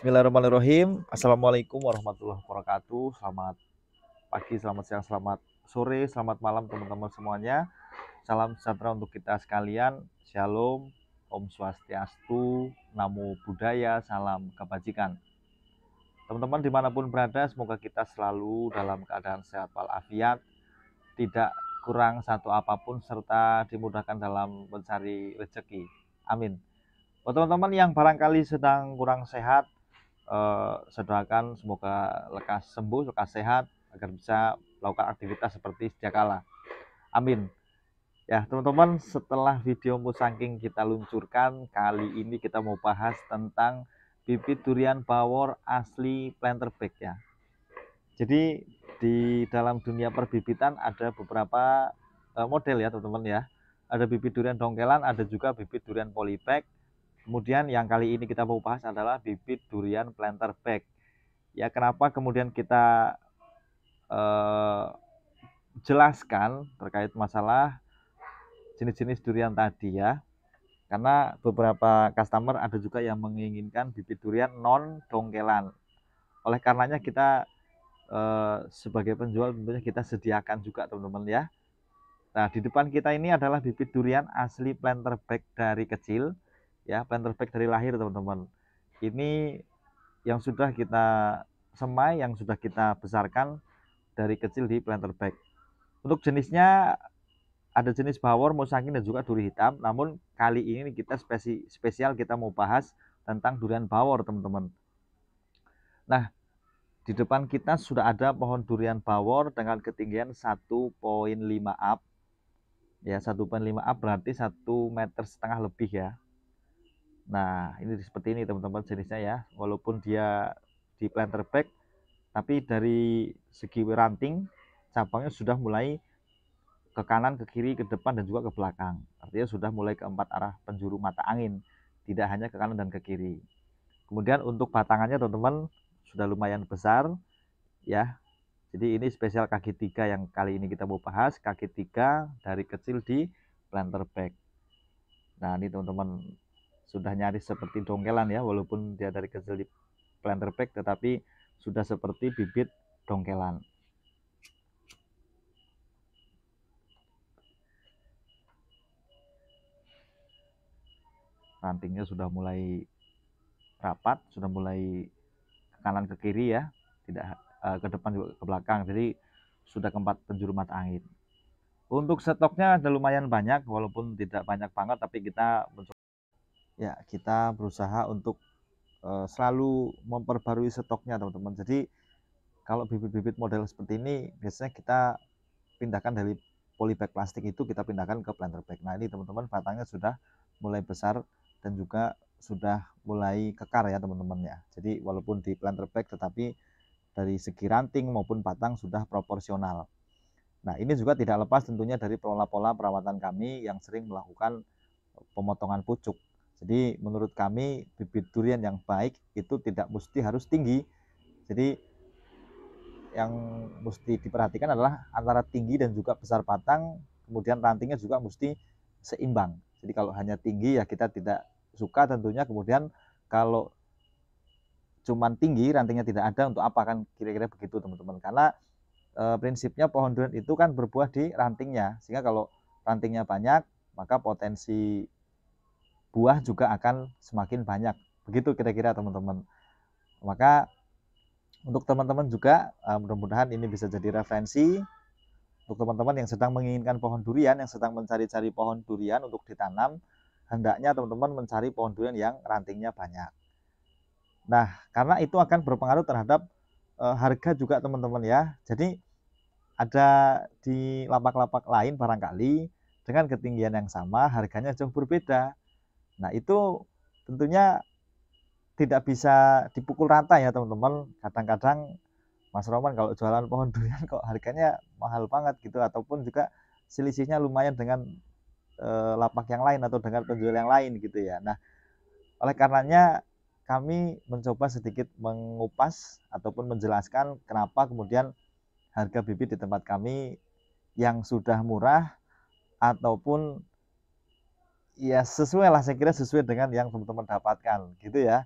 Bismillahirrahmanirrahim. Assalamualaikum warahmatullahi wabarakatuh. Selamat pagi, selamat siang, selamat sore, selamat malam teman-teman semuanya. Salam sejahtera untuk kita sekalian. Shalom, Om Swastiastu, Namo Buddhaya, salam kebajikan. Teman-teman dimanapun berada, semoga kita selalu dalam keadaan sehat walafiat, tidak kurang satu apapun, serta dimudahkan dalam mencari rezeki. Amin. Buat teman-teman yang barangkali sedang kurang sehat, Eh, sedangkan saya semoga lekas sembuh, lekas sehat agar bisa melakukan aktivitas seperti sejak kala. Amin. Ya, teman-teman, setelah video musangking kita luncurkan, kali ini kita mau bahas tentang bibit durian bawor asli planter bag ya. Jadi di dalam dunia perbibitan ada beberapa eh, model ya, teman-teman ya. Ada bibit durian dongkelan, ada juga bibit durian polybag, Kemudian yang kali ini kita mau bahas adalah bibit durian planter bag. Ya, kenapa kemudian kita eh, jelaskan terkait masalah jenis-jenis durian tadi ya. Karena beberapa customer ada juga yang menginginkan bibit durian non dongkelan. Oleh karenanya kita eh, sebagai penjual tentunya kita sediakan juga teman-teman ya. Nah, di depan kita ini adalah bibit durian asli planter bag dari kecil ya planter bag dari lahir teman-teman ini yang sudah kita semai yang sudah kita besarkan dari kecil di planter bag untuk jenisnya ada jenis bawor, musangin dan juga duri hitam namun kali ini kita spesi spesial kita mau bahas tentang durian bawor teman-teman nah di depan kita sudah ada pohon durian bawor dengan ketinggian 1.5 up ya 1.5 up berarti 1 meter setengah lebih ya Nah, ini seperti ini teman-teman jenisnya ya. Walaupun dia di planter bag tapi dari segi ranting cabangnya sudah mulai ke kanan, ke kiri, ke depan dan juga ke belakang. Artinya sudah mulai ke empat arah penjuru mata angin, tidak hanya ke kanan dan ke kiri. Kemudian untuk batangannya teman-teman sudah lumayan besar ya. Jadi ini spesial kaki tiga yang kali ini kita mau bahas, kaki tiga dari kecil di planter bag Nah, ini teman-teman sudah nyaris seperti dongkelan ya walaupun dia dari kecil di planter pack tetapi sudah seperti bibit dongkelan. rantingnya sudah mulai rapat, sudah mulai ke kanan ke kiri ya, tidak eh, ke depan juga ke belakang. Jadi sudah keempat penjuru mata angin. Untuk stoknya ada lumayan banyak, walaupun tidak banyak banget, tapi kita mencoba ya kita berusaha untuk uh, selalu memperbarui stoknya teman-teman jadi kalau bibit-bibit model seperti ini biasanya kita pindahkan dari polybag plastik itu kita pindahkan ke planter bag nah ini teman-teman batangnya sudah mulai besar dan juga sudah mulai kekar ya teman-teman ya jadi walaupun di planter bag tetapi dari segi ranting maupun batang sudah proporsional Nah, ini juga tidak lepas tentunya dari pola-pola perawatan kami yang sering melakukan pemotongan pucuk. Jadi menurut kami bibit durian yang baik itu tidak mesti harus tinggi. Jadi yang mesti diperhatikan adalah antara tinggi dan juga besar batang, kemudian rantingnya juga mesti seimbang. Jadi kalau hanya tinggi ya kita tidak suka tentunya. Kemudian kalau cuman tinggi rantingnya tidak ada untuk apa kan kira-kira begitu teman-teman. Karena e, prinsipnya pohon durian itu kan berbuah di rantingnya sehingga kalau rantingnya banyak maka potensi buah juga akan semakin banyak. Begitu kira-kira teman-teman. Maka untuk teman-teman juga eh, mudah-mudahan ini bisa jadi referensi untuk teman-teman yang sedang menginginkan pohon durian, yang sedang mencari-cari pohon durian untuk ditanam, hendaknya teman-teman mencari pohon durian yang rantingnya banyak. Nah, karena itu akan berpengaruh terhadap e, harga juga teman-teman ya. Jadi ada di lapak-lapak lain barangkali dengan ketinggian yang sama harganya jauh berbeda. Nah, itu tentunya tidak bisa dipukul rata ya, teman-teman. Kadang-kadang Mas Roman kalau jualan pohon durian kok harganya mahal banget gitu ataupun juga selisihnya lumayan dengan e, lapak yang lain atau dengan penjual yang lain gitu ya. Nah, oleh karenanya kami mencoba sedikit mengupas ataupun menjelaskan kenapa kemudian harga bibit di tempat kami yang sudah murah ataupun ya sesuai lah saya kira sesuai dengan yang teman-teman dapatkan gitu ya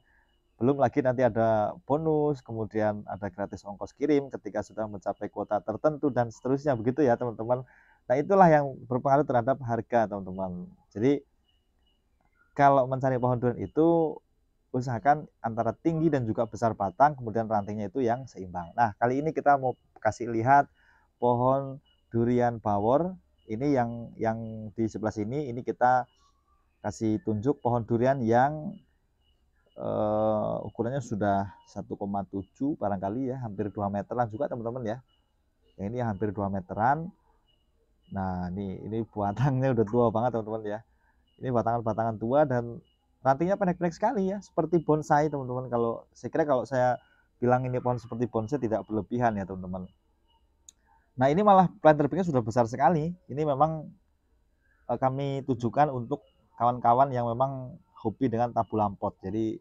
belum lagi nanti ada bonus kemudian ada gratis ongkos kirim ketika sudah mencapai kuota tertentu dan seterusnya begitu ya teman-teman nah itulah yang berpengaruh terhadap harga teman-teman jadi kalau mencari pohon durian itu usahakan antara tinggi dan juga besar batang kemudian rantingnya itu yang seimbang nah kali ini kita mau kasih lihat pohon durian bawor ini yang yang di sebelah sini ini kita kasih tunjuk pohon durian yang uh, ukurannya sudah 1,7 barangkali ya hampir 2 meteran juga teman-teman ya yang ini hampir 2 meteran nah ini ini batangnya udah tua banget teman-teman ya ini batangan-batangan tua dan rantingnya pendek-pendek sekali ya seperti bonsai teman-teman kalau saya kira kalau saya bilang ini pohon seperti bonsai tidak berlebihan ya teman-teman nah ini malah planter sudah besar sekali ini memang eh, kami tujukan untuk kawan-kawan yang memang hobi dengan tabu lampot. Jadi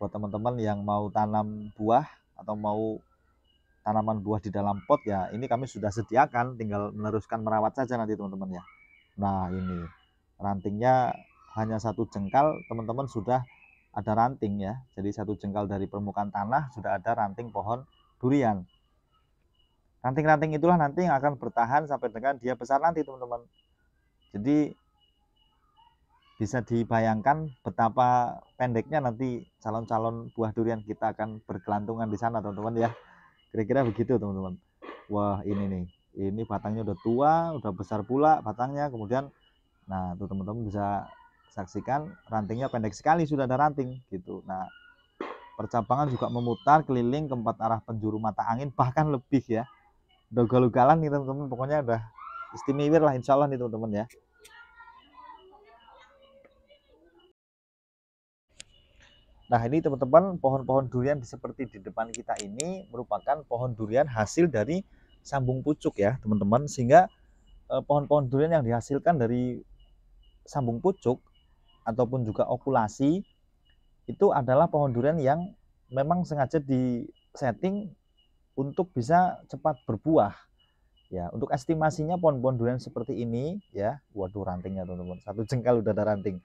buat teman-teman yang mau tanam buah atau mau tanaman buah di dalam pot ya ini kami sudah sediakan tinggal meneruskan merawat saja nanti teman-teman ya nah ini rantingnya hanya satu jengkal teman-teman sudah ada ranting ya jadi satu jengkal dari permukaan tanah sudah ada ranting pohon durian ranting-ranting itulah nanti yang akan bertahan sampai dengan dia besar nanti teman-teman jadi bisa dibayangkan betapa pendeknya nanti calon-calon buah durian kita akan berkelantungan di sana teman-teman ya kira-kira begitu teman-teman wah ini nih ini batangnya udah tua udah besar pula batangnya kemudian nah tuh teman-teman bisa saksikan rantingnya pendek sekali sudah ada ranting gitu nah percabangan juga memutar keliling keempat arah penjuru mata angin bahkan lebih ya udah galugalan nih teman-teman pokoknya udah istimewir lah insya Allah nih teman-teman ya Nah ini teman-teman pohon-pohon durian seperti di depan kita ini merupakan pohon durian hasil dari sambung pucuk ya teman-teman sehingga eh, pohon-pohon durian yang dihasilkan dari sambung pucuk ataupun juga okulasi itu adalah pohon durian yang memang sengaja disetting untuk bisa cepat berbuah ya untuk estimasinya pohon-pohon durian seperti ini ya waduh rantingnya teman-teman satu jengkal udah ada ranting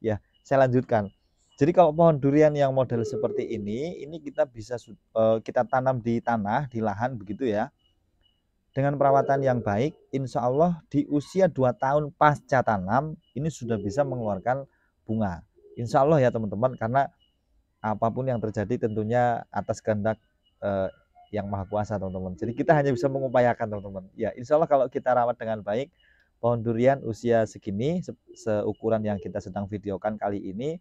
ya saya lanjutkan jadi kalau pohon durian yang model seperti ini, ini kita bisa eh, kita tanam di tanah, di lahan begitu ya. Dengan perawatan yang baik, insya Allah di usia 2 tahun pasca tanam, ini sudah bisa mengeluarkan bunga. Insya Allah ya teman-teman, karena apapun yang terjadi tentunya atas kehendak eh, yang maha kuasa teman-teman. Jadi kita hanya bisa mengupayakan teman-teman. Ya insya Allah kalau kita rawat dengan baik pohon durian usia segini se seukuran yang kita sedang videokan kali ini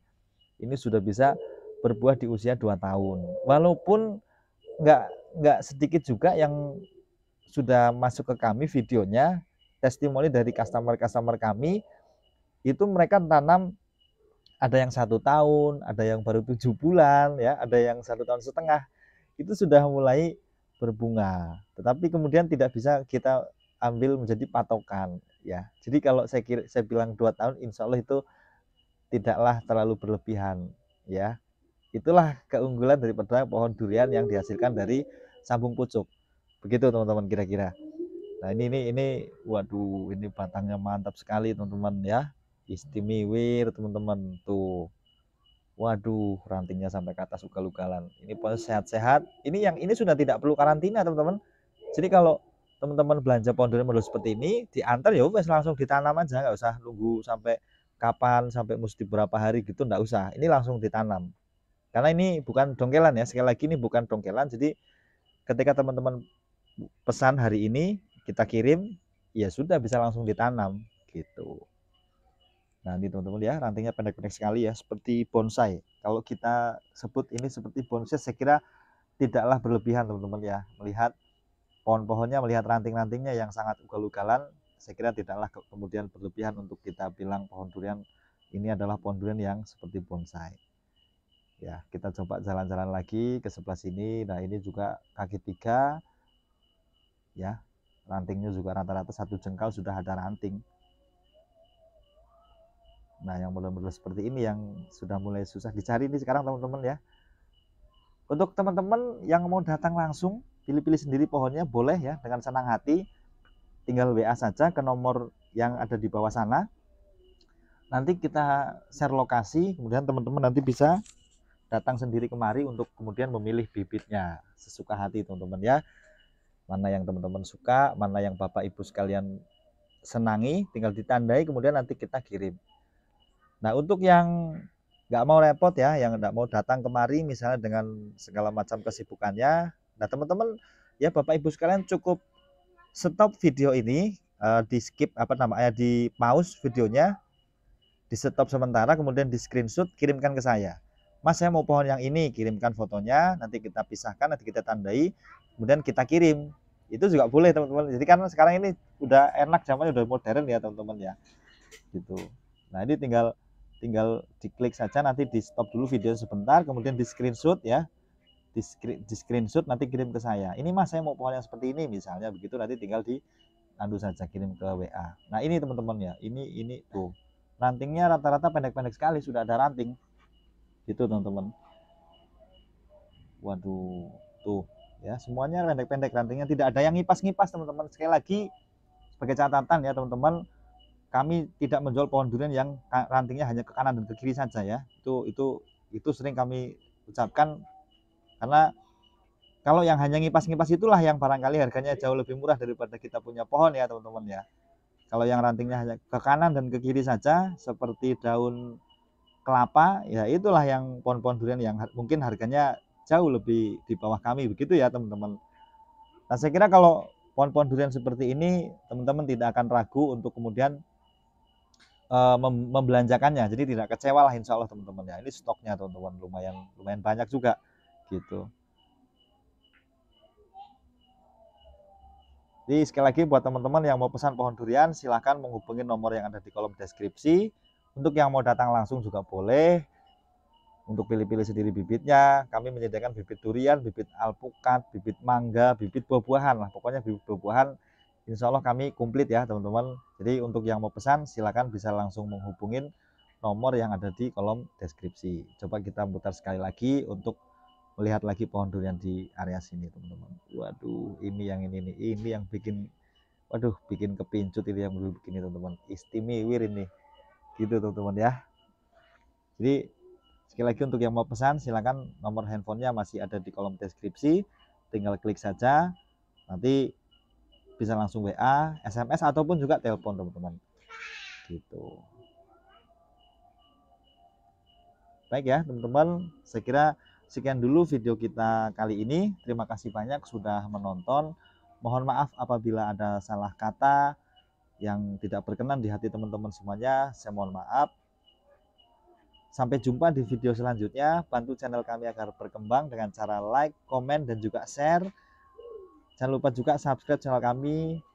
ini sudah bisa berbuah di usia 2 tahun. Walaupun nggak nggak sedikit juga yang sudah masuk ke kami videonya, testimoni dari customer-customer kami, itu mereka tanam ada yang satu tahun, ada yang baru tujuh bulan, ya, ada yang satu tahun setengah, itu sudah mulai berbunga. Tetapi kemudian tidak bisa kita ambil menjadi patokan, ya. Jadi kalau saya kira, saya bilang dua tahun, insya Allah itu tidaklah terlalu berlebihan ya. Itulah keunggulan daripada pohon durian yang dihasilkan dari sambung pucuk. Begitu teman-teman kira-kira. Nah, ini ini ini waduh ini batangnya mantap sekali teman-teman ya. Istimewir teman-teman tuh. Waduh, rantingnya sampai ke atas ugal-ugalan. Ini pun sehat-sehat. Ini yang ini sudah tidak perlu karantina, teman-teman. Jadi kalau teman-teman belanja pohon durian model seperti ini, diantar ya wes langsung ditanam aja, nggak usah nunggu sampai kapan sampai mesti berapa hari gitu ndak usah ini langsung ditanam karena ini bukan dongkelan ya sekali lagi ini bukan dongkelan jadi ketika teman-teman pesan hari ini kita kirim ya sudah bisa langsung ditanam gitu nanti teman-teman ya rantingnya pendek-pendek sekali ya seperti bonsai kalau kita sebut ini seperti bonsai saya kira tidaklah berlebihan teman-teman ya melihat pohon-pohonnya melihat ranting-rantingnya yang sangat ugal-ugalan saya kira tidaklah kemudian berlebihan untuk kita bilang pohon durian ini adalah pohon durian yang seperti bonsai ya kita coba jalan-jalan lagi ke sebelah sini nah ini juga kaki tiga ya rantingnya juga rata-rata satu jengkal sudah ada ranting nah yang model-model seperti ini yang sudah mulai susah dicari ini sekarang teman-teman ya untuk teman-teman yang mau datang langsung pilih-pilih sendiri pohonnya boleh ya dengan senang hati tinggal WA saja ke nomor yang ada di bawah sana. Nanti kita share lokasi, kemudian teman-teman nanti bisa datang sendiri kemari untuk kemudian memilih bibitnya sesuka hati teman-teman ya. Mana yang teman-teman suka, mana yang Bapak Ibu sekalian senangi, tinggal ditandai kemudian nanti kita kirim. Nah, untuk yang nggak mau repot ya, yang nggak mau datang kemari misalnya dengan segala macam kesibukannya, nah teman-teman ya Bapak Ibu sekalian cukup stop video ini uh, di skip apa namanya di pause videonya di stop sementara kemudian di screenshot kirimkan ke saya mas saya mau pohon yang ini kirimkan fotonya nanti kita pisahkan nanti kita tandai kemudian kita kirim itu juga boleh teman-teman jadi karena sekarang ini udah enak zamannya udah modern ya teman-teman ya gitu nah ini tinggal tinggal diklik saja nanti di stop dulu video sebentar kemudian di screenshot ya di, di screenshot nanti kirim ke saya ini mas saya mau pohon yang seperti ini misalnya begitu nanti tinggal di tandu saja kirim ke WA nah ini teman-teman ya ini ini tuh rantingnya rata-rata pendek-pendek sekali sudah ada ranting gitu teman-teman waduh tuh ya semuanya pendek-pendek rantingnya tidak ada yang ngipas-ngipas teman-teman sekali lagi sebagai catatan ya teman-teman kami tidak menjual pohon durian yang rantingnya hanya ke kanan dan ke kiri saja ya itu itu itu sering kami ucapkan karena kalau yang hanya ngipas-ngipas itulah yang barangkali harganya jauh lebih murah daripada kita punya pohon ya teman-teman ya. Kalau yang rantingnya hanya ke kanan dan ke kiri saja seperti daun kelapa ya itulah yang pohon-pohon durian yang mungkin harganya jauh lebih di bawah kami begitu ya teman-teman. Nah saya kira kalau pohon-pohon durian seperti ini teman-teman tidak akan ragu untuk kemudian eh, membelanjakannya jadi tidak kecewa lah insya Allah teman-teman ya ini stoknya teman-teman lumayan lumayan banyak juga gitu Jadi sekali lagi buat teman-teman yang mau pesan pohon durian silahkan menghubungi nomor yang ada di kolom deskripsi. Untuk yang mau datang langsung juga boleh. Untuk pilih-pilih sendiri bibitnya, kami menyediakan bibit durian, bibit alpukat, bibit mangga, bibit buah-buahan lah. Pokoknya bibit buah-buahan insya Allah kami komplit ya teman-teman. Jadi untuk yang mau pesan silahkan bisa langsung menghubungi nomor yang ada di kolom deskripsi. Coba kita putar sekali lagi untuk melihat lagi pohon durian di area sini teman-teman waduh ini yang ini nih ini yang bikin waduh bikin kepincut ini yang begini teman-teman istimewir ini gitu teman-teman ya jadi sekali lagi untuk yang mau pesan silahkan nomor handphonenya masih ada di kolom deskripsi tinggal klik saja nanti bisa langsung WA, SMS ataupun juga telepon teman-teman gitu baik ya teman-teman saya kira Sekian dulu video kita kali ini. Terima kasih banyak sudah menonton. Mohon maaf apabila ada salah kata yang tidak berkenan di hati teman-teman semuanya. Saya mohon maaf. Sampai jumpa di video selanjutnya. Bantu channel kami agar berkembang dengan cara like, komen, dan juga share. Jangan lupa juga subscribe channel kami.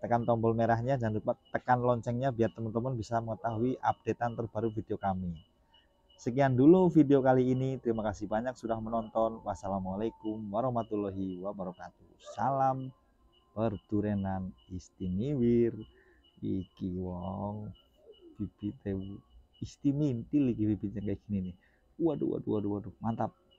Tekan tombol merahnya, jangan lupa tekan loncengnya biar teman-teman bisa mengetahui updatean terbaru video kami. Sekian dulu video kali ini. Terima kasih banyak sudah menonton. Wassalamualaikum warahmatullahi wabarakatuh. Salam perturenan istimewir Iki wong bibit istimintil iki bibitnya kayak gini nih. Waduh, waduh, waduh, waduh. Mantap.